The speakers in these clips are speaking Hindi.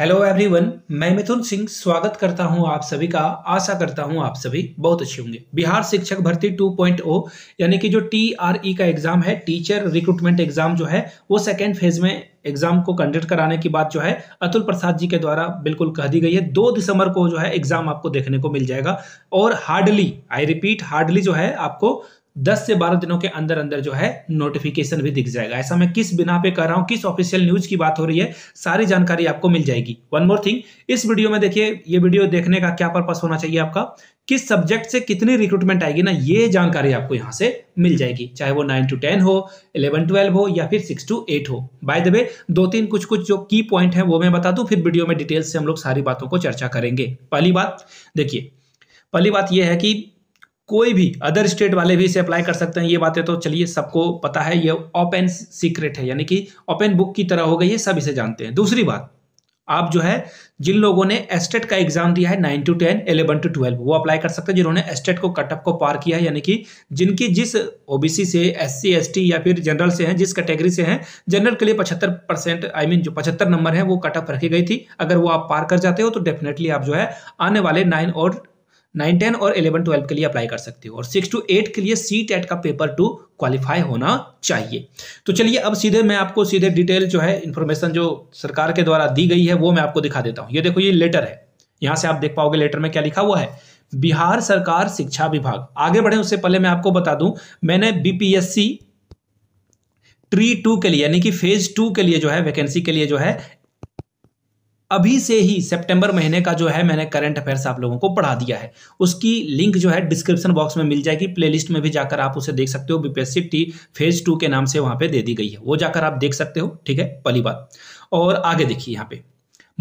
हेलो एवरीवन मैं मिथुन सिंह स्वागत करता हूं आप सभी का आशा करता हूं आप सभी बहुत अच्छे होंगे बिहार शिक्षक भर्ती 2.0 यानी कि जो टी आर ई का एग्जाम है टीचर रिक्रूटमेंट एग्जाम जो है वो सेकेंड फेज में एग्जाम को कंडक्ट कराने की बात जो है अतुल प्रसाद जी के द्वारा बिल्कुल कह दी गई है दो दिसंबर को जो है एग्जाम आपको देखने को मिल जाएगा और हार्डली आई रिपीट हार्डली जो है आपको 10 से 12 दिनों के अंदर अंदर जो है नोटिफिकेशन भी दिख जाएगा ऐसा मैं किस बिना पे कर रहा हूँ किस ऑफिशियल न्यूज की बात हो रही है सारी जानकारी आपको मिल जाएगी वन मोर थिंग इस वीडियो में देखिए ये वीडियो देखने का क्या पर्पस होना चाहिए आपका किस सब्जेक्ट से कितनी रिक्रूटमेंट आएगी ना ये जानकारी आपको यहाँ से मिल जाएगी चाहे वो नाइन टू टेन हो इलेवन ट्वेल्व हो या फिर सिक्स टू एट हो बाय द वे दो तीन कुछ कुछ जो की पॉइंट है वो मैं बता दू फिर वीडियो में डिटेल से हम लोग सारी बातों को चर्चा करेंगे पहली बात देखिए पहली बात यह है कि कोई भी अदर स्टेट वाले भी इसे अप्लाई कर सकते हैं ये बातें तो चलिए सबको पता है ये ओपन सीक्रेट है यानी कि ओपन बुक की तरह हो गई है सब इसे जानते हैं दूसरी बात आप जो है जिन लोगों ने एस्टेट का एग्जाम दिया है nine to ten eleven to twelve वो अप्लाई कर सकते हैं जिन्होंने एस्टेट को कटअप को पार किया है यानी कि जिनकी जिस ओबीसी से एससी एसटी या फिर जनरल से हैं जिस कैटेगरी से हैं जनरल के लिए पचहत्तर परसेंट आई मीन जो पचहत्तर नंबर है वो कटअप रखी गई थी अगर वो आप पार कर जाते हो तो डेफिनेटली आप जो है आने वाले नाइन और नाइन टेन और इलेवन ट्वेल्व के लिए अप्लाई कर सकते हो और सिक्स टू एट के लिए सी टेट का पेपर टू क्वालिफाई होना चाहिए तो चलिए अब सीधे मैं आपको सीधे डिटेल जो है इन्फॉर्मेशन जो सरकार के द्वारा दी गई है वो मैं आपको दिखा देता हूँ ये देखो ये लेटर है यहाँ से आप देख पाओगे लेटर में क्या लिखा हुआ है बिहार सरकार शिक्षा विभाग आगे बढ़े उससे पहले मैं आपको बता दूं मैंने बीपीएससी ट्री टू के लिए यानी कि फेज टू के लिए जो है वैकेंसी के लिए जो है अभी से ही सितंबर महीने का जो है मैंने करंट अफेयर्स आप लोगों को पढ़ा दिया है उसकी लिंक जो है डिस्क्रिप्शन बॉक्स में मिल जाएगी प्लेलिस्ट में भी जाकर आप उसे देख सकते हो बीपीएससी टी फेज टू के नाम से वहां पे दे दी गई है वो जाकर आप देख सकते हो ठीक है पहली बात और आगे देखिए यहाँ पे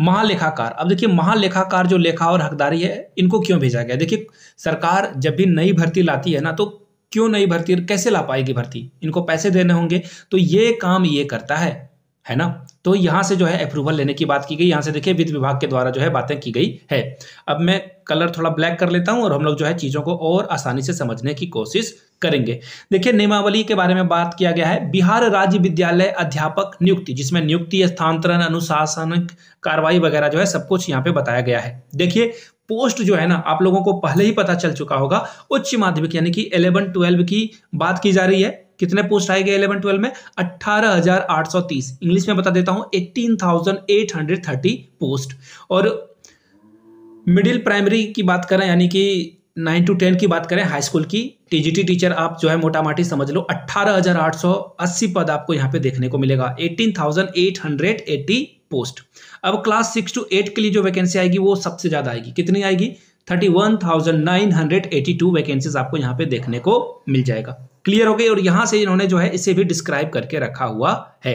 महालेखाकार अब देखिए महालेखाकार जो लेखा और हकदारी है इनको क्यों भेजा गया देखिए सरकार जब भी नई भर्ती लाती है ना तो क्यों नई भर्ती कैसे ला पाएगी भर्ती इनको पैसे देने होंगे तो ये काम ये करता है है ना तो यहाँ से जो है अप्रूवल लेने की बात की गई यहाँ से देखिए वित्त विभाग के द्वारा जो है बातें की गई है अब मैं कलर थोड़ा ब्लैक कर लेता हूँ और हम लोग जो है चीज़ों को और आसानी से समझने की कोशिश करेंगे देखिए नियमावली के बारे में बात किया गया है बिहार राज्य विद्यालय अध्यापक नियुक्ति जिसमें नियुक्ति स्थानांतरण अनुशासन कार्रवाई वगैरह जो है सब कुछ यहाँ पे बताया गया है देखिए पोस्ट जो है ना आप लोगों को पहले ही पता चल चुका होगा उच्च माध्यमिक यानी कि 11 12 की बात की जा रही है कितने पोस्ट आए गए इलेवन ट्वेल्व में 18,830 इंग्लिश में बता देता हूं 18,830 पोस्ट और मिडिल प्राइमरी की बात करें यानी कि नाइन टू टेन की बात करें हाई स्कूल की टीजीटी टीचर आप जो है मोटा माटी समझ लो अट्ठारह हजार आठ सौ अस्सी पद आपको यहां पे देखने को मिलेगा eighteen thousand eight hundred eighty post अब क्लास सिक्स टू एट के लिए जो वैकेंसी आएगी वो सबसे ज़्यादा आएगी कितनी आएगी thirty one thousand nine hundred eighty two vacancies आपको यहां पे देखने को मिल जाएगा क्लियर हो गई और यहां से इन्होंने जो है इसे भी डिस्क्राइब करके रखा हुआ है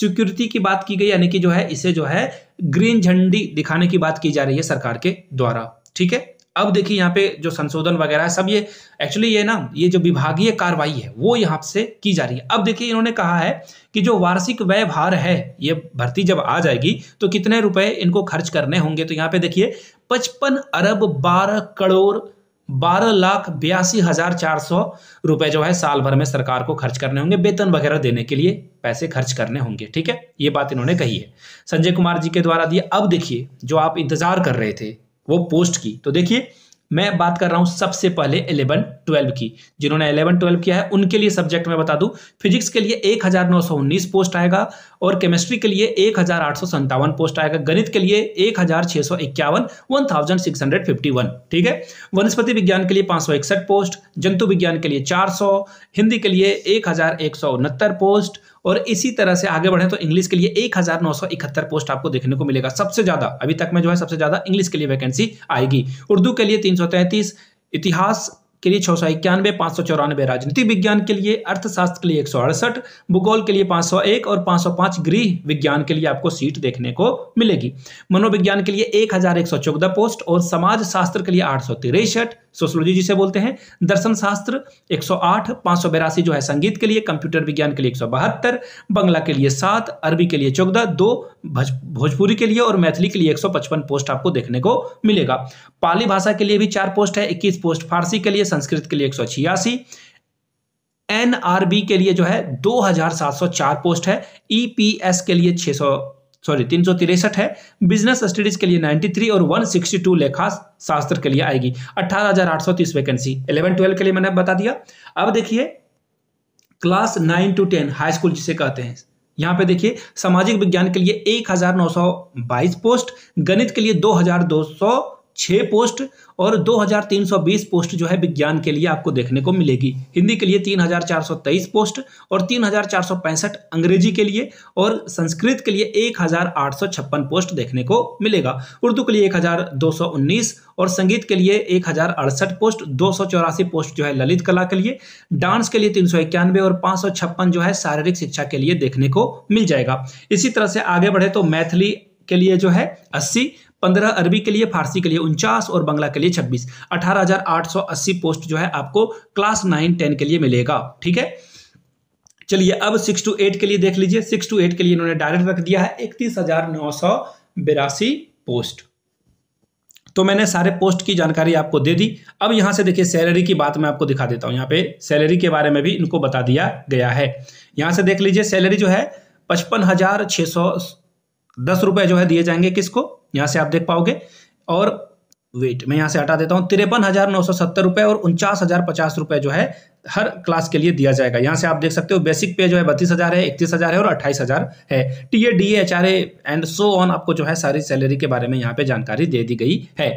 सिक्योरिटी की बात की गई यानी कि जो है इसे जो है ग्रीन झंडी दिखाने की बात की जा रही है सरकार के द्वारा ठीक है अब देखिए यहाँ पे जो संशोधन वगैरह है सब ये एक्चुअली ये ना ये जो विभागीय कार्रवाई है वो यहाँ से की जा रही है अब देखिए इन्होंने कहा है कि जो वार्षिक व्यय भार है ये भर्ती जब आ जाएगी तो कितने रुपए इनको खर्च करने होंगे तो यहाँ पे देखिए पचपन अरब बारह करोड़ बारह लाख बयासी हजार चार सौ रुपए जो है साल भर में सरकार को खर्च करने होंगे वेतन वगैरह देने के लिए पैसे खर्च करने होंगे ठीक है ये बात इन्होंने कही है संजय कुमार जी के द्वारा दिए अब देखिए जो आप इंतजार कर रहे थे वो पोस्ट की तो देखिए मैं बात कर रहा हूँ सबसे पहले इलेवन ट्वेल्व की जिन्होंने इलेवन ट्वेल्व किया है उनके लिए सब्जेक्ट मैं बता दूँ फिजिक्स के लिए एक हज़ार नौ सौ उन्नीस पोस्ट आएगा और केमिस्ट्री के लिए एक हज़ार आठ सौ संतावन पोस्ट आएगा गणित के लिए एक हज़ार छः सौ इक्यावन one thousand six hundred fifty one ठीक है वनस्पति विज्ञान के लिए पाँच सौ इकसठ पोस्ट जंतु विज्ञान के लिए चार सौ हिंदी के लिए एक हज़ार एक सौ उनहत्तर पोस्ट और इसी तरह से आगे बढ़े तो इंग्लिश के लिए एक हजार नौ सौ इकहत्तर पोस्ट आपको देखने को मिलेगा सबसे ज्यादा अभी तक में जो है सबसे ज्यादा इंग्लिश के लिए वैकेंसी आएगी उर्दू के लिए तीन सौ तैंतीस इतिहास के लिए छः सौ इक्यानवे पाँच सौ चौरानवे राजनीति विज्ञान के लिए अर्थशास्त्र के लिए एक सौ अड़सठ भूगोल के लिए पाँच सौ एक और पाँच सौ पाँच गृह विज्ञान के लिए आपको सीट देखने को मिलेगी मनोविज्ञान के लिए एक हजार एक सौ चौदह पोस्ट और समाज शास्त्र के लिए आठ सौ तिरसठ सोशोलॉजी जिसे बोलते हैं दर्शन शास्त्र एक सौ आठ सौ बयासी जो है संगीत के लिए कंप्यूटर विज्ञान के लिए एक सौ बहत्तर बंगला के लिए सात अरबी के लिए चौदह दो भोजपुरी के लिए और मैथिली के लिए एक सौ पचपन पोस्ट आपको देखने को मिलेगा पाली भाषा के लिए भी चार पोस्ट है इक्कीस पोस्ट फारसी के लिए संस्कृत के लिए एक सौ छियासी एन आर बी के लिए जो है 2704 पोस्ट है ई पी एस के लिए 600 सॉरी तीन सौ तिरसठ है बिजनेस स्टडीज के लिए 93 और 162 लेखा शास्त्र के लिए आएगी 18,830 वैकेंसी 11 12 के लिए मैंने बता दिया अब देखिए क्लास 9 टू 10 हाई स्कूल जिसे कहते हैं यहाँ पे देखिए सामाजिक विज्ञान के लिए 1922 पोस्ट गणित के लिए 2200 छः पोस्ट और 2320 पोस्ट जो है विज्ञान के लिए आपको देखने को मिलेगी हिंदी के लिए 3423 पोस्ट और 3465 अंग्रेजी के लिए और संस्कृत के लिए 1856 पोस्ट देखने को मिलेगा उर्दू के लिए 1219 और संगीत के लिए एक पोस्ट दो पोस्ट जो है ललित कला के लिए डांस के लिए तीन और पाँच जो है शारीरिक शिक्षा के लिए देखने को मिल जाएगा इसी तरह से आगे बढ़े तो मैथिली के लिए जो है 80 पंद्रह अरबी के लिए फारसी के लिए उनचास और बंगला के लिए छब्बीस अठारह पोस्ट जो है आपको क्लास नाइन टेन के लिए मिलेगा ठीक है चलिए अब सिक्स टू एट के लिए देख लीजिए सिक्स टू एट के लिए इन्होंने डायरेक्ट रख दिया है इकतीस हजार नौ सौ बिरासी पोस्ट तो मैंने सारे पोस्ट की जानकारी आपको दे दी अब यहां से देखिए सैलरी की बात मैं आपको दिखा देता हूं यहाँ पे सैलरी के बारे में भी इनको बता दिया गया है यहां से देख लीजिए सैलरी जो है पचपन हजार छह सौ दस रुपए जो है दिए जाएंगे किसको यहाँ से आप देख पाओगे और वेट मैं यहाँ से हटा देता हूँ तिरपन हज़ार नौ सौ सत्तर रुपये और उनचास हज़ार पचास रुपये जो है हर क्लास के लिए दिया जाएगा यहाँ से आप देख सकते हो बेसिक पे जो है बत्तीस हज़ार है इकतीस हज़ार है और अट्ठाईस हज़ार है T A D H R A and so on आपको जो है सारी सैलरी के बारे में यहाँ पे जानकारी दे दी गई है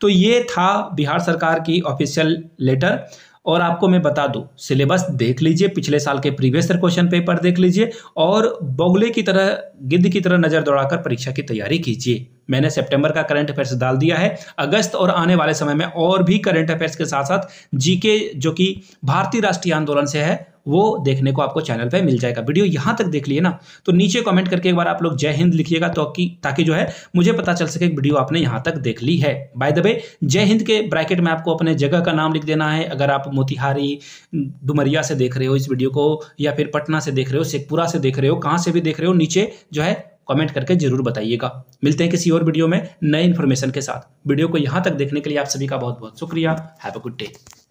तो ये था बिहार सरकार की ऑफिशियल लेटर और आपको मैं बता दूं सिलेबस देख लीजिए पिछले साल के प्रीवियस ईयर क्वेश्चन पेपर देख लीजिए और बोगले की तरह गिद्ध की तरह नज़र दौड़ाकर परीक्षा की तैयारी कीजिए मैंने सितंबर का करंट अफेयर्स डाल दिया है अगस्त और आने वाले समय में और भी करंट अफेयर्स के साथ साथ जीके जो कि भारतीय राष्ट्रीय आंदोलन से है वो देखने को आपको चैनल पे मिल जाएगा वीडियो यहाँ तक देख लिए ना तो नीचे कमेंट करके एक बार आप लोग जय हिंद लिखिएगा तो कि ताकि जो है मुझे पता चल सके वीडियो आपने यहाँ तक देख ली है बाय द वे जय हिंद के ब्रैकेट में आपको अपने जगह का नाम लिख देना है अगर आप मोतिहारी डुमरिया से देख रहे हो इस वीडियो को या फिर पटना से देख रहे हो शेखपुरा से देख रहे हो कहाँ से भी देख रहे हो नीचे जो है कमेंट करके जरूर बताइएगा मिलते हैं किसी और वीडियो में नए इन्फॉर्मेशन के साथ वीडियो को यहाँ तक देखने के लिए आप सभी का बहुत बहुत शुक्रिया हैव अ गुड डे